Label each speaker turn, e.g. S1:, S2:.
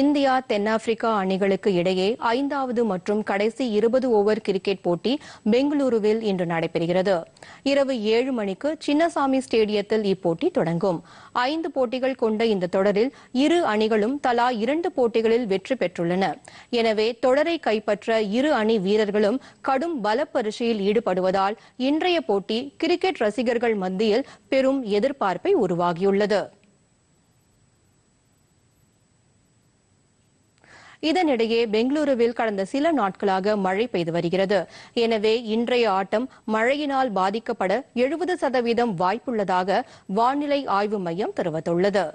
S1: India தென்னாப்பிரிக்கா அணிகளுக்கு இடையே ஐந்தாவது மற்றும் கடைசி இருபது ஓவர் கிரிக்கெட் போட்டி பெங்களூருவில் இன்று நடைபெறுகிறது இரவு ஏழு மணிக்கு சின்னசாமி ஸ்டேடியத்தில் இப்போட்டி தொடங்கும் ஐந்து போட்டிகள் கொண்ட இந்த தொடரில் இரு அணிகளும் தலா இரண்டு போட்டிகளில் வெற்றி பெற்றுள்ளன எனவே தொடரை கைப்பற்ற இரு அணி வீரர்களும் கடும் பலப்பரிசையில் ஈடுபடுவதால் இன்றைய போட்டி கிரிக்கெட் ரசிகர்கள் மத்தியில் பெரும் எதிர்பார்ப்பை உருவாகியுள்ளது இதனிடையே பெங்களூருவில் கடந்த சில நாட்களாக மழை பெய்து வருகிறது எனவே இன்றைய ஆட்டம் மழையினால் பாதிக்கப்பட எழுபது சதவீதம் வாய்ப்புள்ளதாக வானிலை ஆய்வு மையம் தெரிவித்துள்ளது